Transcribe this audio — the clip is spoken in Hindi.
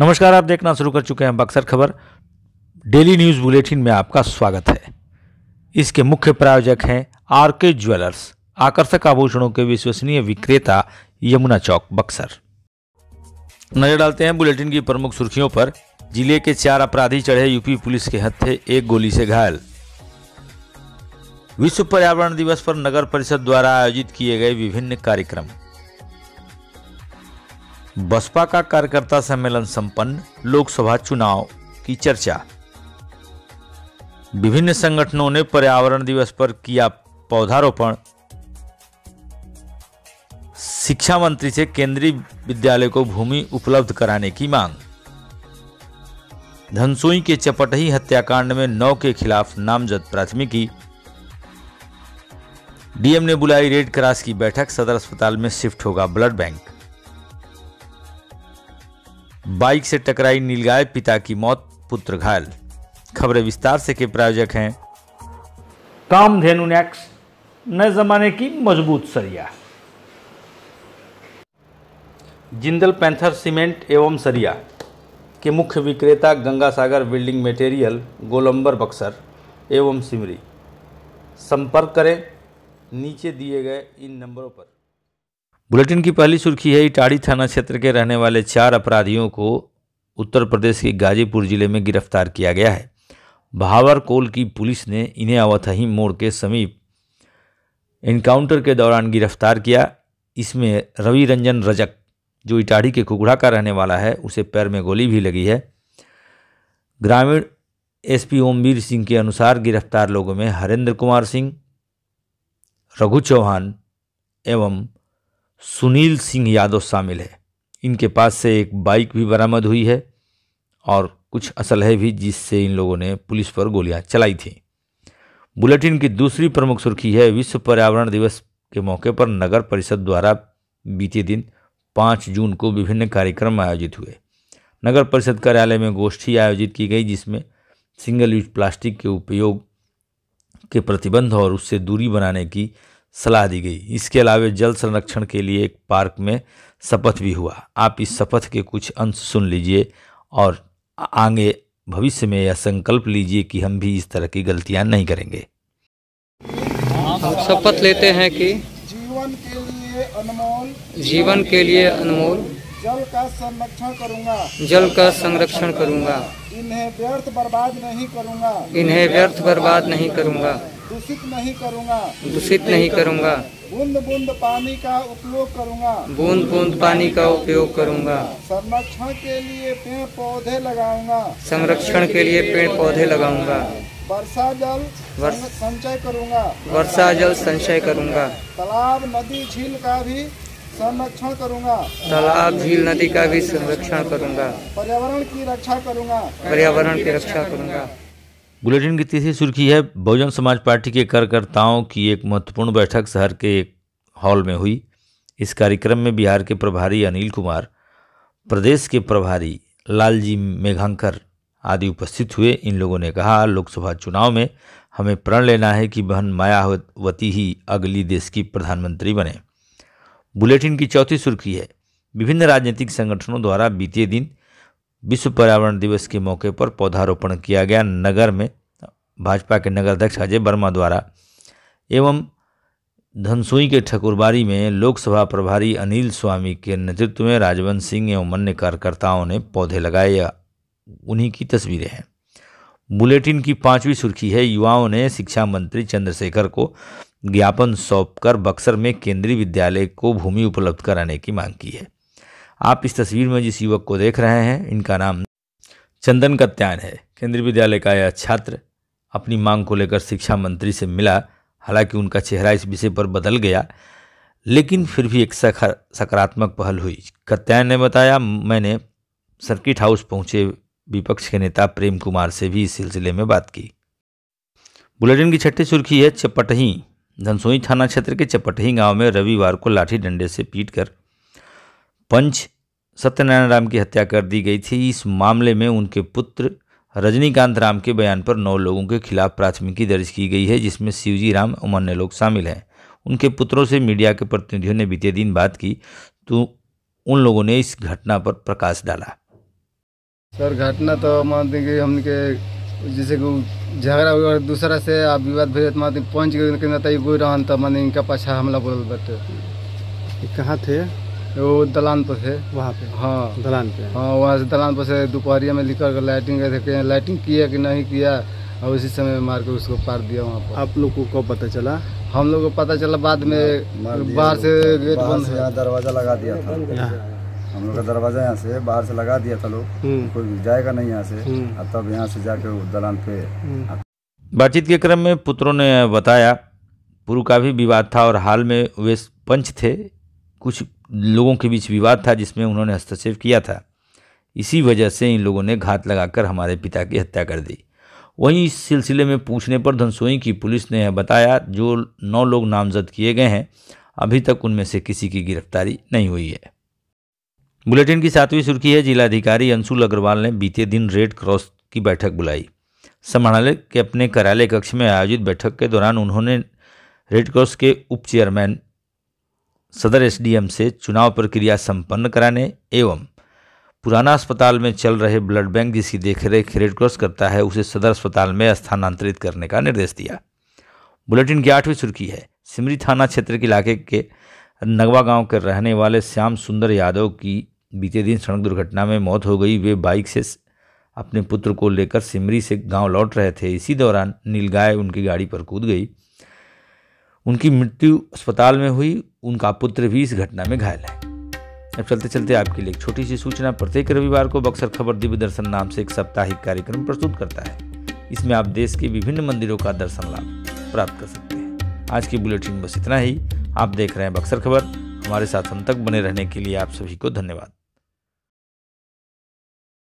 नमस्कार आप देखना शुरू कर चुके हैं बक्सर खबर डेली न्यूज़ बुलेटिन में आपका स्वागत है इसके मुख्य प्रायोजक हैं आर के ज्वेलर्स आकर्षक आभूषणों के विश्वसनीय विक्रेता यमुना चौक बक्सर नजर डालते हैं बुलेटिन की प्रमुख सुर्खियों पर जिले के चार अपराधी चढ़े यूपी पुलिस के हत्थे एक गोली से घायल विश्व पर्यावरण दिवस पर नगर परिषद द्वारा आयोजित किए गए विभिन्न कार्यक्रम बसपा का कार्यकर्ता सम्मेलन संपन्न लोकसभा चुनाव की चर्चा विभिन्न संगठनों ने पर्यावरण दिवस पर किया पौधारोपण शिक्षा मंत्री से केंद्रीय विद्यालय को भूमि उपलब्ध कराने की मांग धनसोई के चपटही हत्याकांड में नौ के खिलाफ नामजद प्राथमिकी डीएम ने बुलाई रेड क्रॉस की बैठक सदर अस्पताल में शिफ्ट होगा ब्लड बैंक बाइक से टकराई नीलगाय पिता की मौत पुत्र घायल खबरें विस्तार से के प्रायोजक हैं धेनु नेक्स नए जमाने की मजबूत सरिया जिंदल पैंथर सीमेंट एवं सरिया के मुख्य विक्रेता गंगा सागर बिल्डिंग मटेरियल गोलंबर बक्सर एवं सिमरी संपर्क करें नीचे दिए गए इन नंबरों पर बुलेटिन की पहली सुर्खी है इटाड़ी थाना क्षेत्र के रहने वाले चार अपराधियों को उत्तर प्रदेश के गाजीपुर जिले में गिरफ्तार किया गया है भावर कोल की पुलिस ने इन्हें अवथही मोड़ के समीप एनकाउंटर के दौरान गिरफ्तार किया इसमें रवि रंजन रजक जो इटाढ़ी के कुकड़ा का रहने वाला है उसे पैर में गोली भी लगी है ग्रामीण एसपी ओमवीर सिंह के अनुसार गिरफ्तार लोगों में हरेंद्र कुमार सिंह रघु चौहान एवं सुनील सिंह यादव शामिल है इनके पास से एक बाइक भी बरामद हुई है और कुछ असल है भी जिससे इन लोगों ने पुलिस पर गोलियां चलाई थी बुलेटिन की दूसरी प्रमुख सुर्खी है विश्व पर्यावरण दिवस के मौके पर नगर परिषद द्वारा बीते दिन पाँच जून को विभिन्न कार्यक्रम आयोजित हुए नगर परिषद कार्यालय में गोष्ठी आयोजित की गई जिसमें सिंगल यूज प्लास्टिक के उपयोग के प्रतिबंध और उससे दूरी बनाने की सलाह दी गई इसके अलावा जल संरक्षण के लिए एक पार्क में शपथ भी हुआ आप इस शपथ के कुछ अंश सुन लीजिए और आगे भविष्य में यह संकल्प लीजिए कि हम भी इस तरह की गलतियां नहीं करेंगे शपथ लेते हैं कि जीवन के लिए अनमोल जीवन के लिए अनमोल जल का संरक्षण करूंगा जल का संरक्षण करूंगा इन्हें व्यर्थ बर्बाद नहीं करूंगा इन्हें व्यर्थ बर्बाद नहीं करूंगा दूषित नहीं करूँगा दूषित नहीं करूँगा बूंद बूंद पानी का उपयोग करूँगा बूंद बूंद पानी का उपयोग करूँगा संरक्षण के लिए पेड़ पौधे लगाऊंगा संरक्षण के लिए पेड़ पौधे लगाऊंगा वर्षा जल संचय करूँगा वर्षा जल संचय करूँगा तालाब नदी झील का भी संरक्षण करूंगा तालाब झील नदी का भी संरक्षण करूंगा पर्यावरण की रक्षा करूंगा पर्यावरण की रक्षा करूंगा बुलेटिन की तीसरी सुर्खी है बहुजन समाज पार्टी के कार्यकर्ताओं की एक महत्वपूर्ण बैठक शहर के एक हॉल में हुई इस कार्यक्रम में बिहार के प्रभारी अनिल कुमार प्रदेश के प्रभारी लालजी मेघांकर आदि उपस्थित हुए इन लोगों ने कहा लोकसभा चुनाव में हमें प्रण लेना है कि बहन मायावती ही अगली देश की प्रधानमंत्री बने बुलेटिन की चौथी सुर्खी है विभिन्न राजनीतिक संगठनों द्वारा बीते दिन विश्व पर्यावरण दिवस के मौके पर पौधारोपण किया गया नगर में भाजपा के नगर अध्यक्ष अजय वर्मा द्वारा एवं धनसुई के ठकुरबारी में लोकसभा प्रभारी अनिल स्वामी के नेतृत्व में राजवंत सिंह एवं अन्य कार्यकर्ताओं ने पौधे लगाए उन्हीं की तस्वीरें हैं बुलेटिन की पांचवी सुर्खी है युवाओं ने शिक्षा मंत्री चंद्रशेखर को ज्ञापन सौंपकर बक्सर में केंद्रीय विद्यालय को भूमि उपलब्ध कराने की मांग की है आप इस तस्वीर में जिस युवक को देख रहे हैं इनका नाम चंदन कत्यान है केंद्रीय विद्यालय का यह छात्र अपनी मांग को लेकर शिक्षा मंत्री से मिला हालांकि उनका चेहरा इस विषय पर बदल गया लेकिन फिर भी एक सकारात्मक पहल हुई कत्यान ने बताया मैंने सर्किट हाउस पहुंचे विपक्ष के नेता प्रेम कुमार से भी इस सिलसिले में बात की बुलेटिन की छठी सुर्खी है चपटही धनसोई थाना क्षेत्र के चपटही गांव में रविवार को लाठी डंडे से पीटकर पंच सत्यनारायण राम की हत्या कर दी गई थी इस मामले में उनके पुत्र रजनीकांत राम के बयान पर नौ लोगों के खिलाफ प्राथमिकी दर्ज की गई है जिसमें शिवजी राम और अन्य लोग शामिल हैं उनके पुत्रों से मीडिया के प्रतिनिधियों ने बीते दिन बात की तो उन लोगों ने इस घटना पर प्रकाश डाला सर घटना तो मानते कि हमने के जैसे कि झगड़ा हुआ दूसरा से आप विवाद भेज तो मानते पहुँच गए तो इनका पाछा हमला बोल बैठे कहाँ थे वो दलान पर थे वहाँ पे हाँ दलान पे हाँ वहाँ से दलान पर से दोपहरिया में निकल कर लाइटिंग गए थे लाइटिंग किया कि नहीं किया और उसी समय मार के उसको पार दिया वहाँ पर आप लोग को कब पता चला हम लोग को पता चला बाद में हाँ, बाहर से गेट बंद से दरवाजा लगा दिया था हाँ। हम लोग का दरवाजा यहाँ से बाहर से लगा दिया था लोग हम्म। कोई जाएगा नहीं यहाँ से हम्म। तब यहाँ से जाके दलान पे हम्म। बातचीत के क्रम में पुत्रों ने बताया पूर्व का भी विवाद था और हाल में वे पंच थे कुछ लोगों के बीच विवाद था जिसमें उन्होंने हस्तक्षेप किया था इसी वजह से इन लोगों ने घात लगाकर हमारे पिता की हत्या कर दी वहीं इस सिलसिले में पूछने पर धनसोई की पुलिस ने यह बताया जो नौ लोग नामजद किए गए हैं अभी तक उनमें से किसी की गिरफ्तारी नहीं हुई है बुलेटिन की सातवीं सुर्खी है जिलाधिकारी अंशुल अग्रवाल ने बीते दिन रेड क्रॉस की बैठक बुलाई समाहरणालय के अपने कार्यालय कक्ष में आयोजित बैठक के दौरान उन्होंने रेड क्रॉस के उप चेयरमैन सदर एसडीएम से चुनाव प्रक्रिया संपन्न कराने एवं पुराना अस्पताल में चल रहे ब्लड बैंक जिसकी देखरेख रेडक्रॉस करता है उसे सदर अस्पताल में स्थानांतरित करने का निर्देश दिया बुलेटिन की आठवीं सुर्खी है सिमरी थाना क्षेत्र के इलाके के नगवा गांव के रहने वाले श्याम सुंदर यादव की बीते दिन सड़क दुर्घटना में मौत हो गई वे बाइक से अपने पुत्र को लेकर सिमरी से गांव लौट रहे थे इसी दौरान नीलगाय उनकी गाड़ी पर कूद गई उनकी मृत्यु अस्पताल में हुई उनका पुत्र भी इस घटना में घायल है अब चलते चलते आपके लिए एक छोटी सी सूचना प्रत्येक रविवार को बक्सर खबर दिव्य दर्शन नाम से एक साप्ताहिक कार्यक्रम प्रस्तुत करता है इसमें आप देश के विभिन्न मंदिरों का दर्शन लाभ प्राप्त कर सकते हैं आज की बुलेटिन बस इतना ही आप देख रहे हैं बक्सर खबर हमारे साथ हम तक बने रहने के लिए आप सभी को धन्यवाद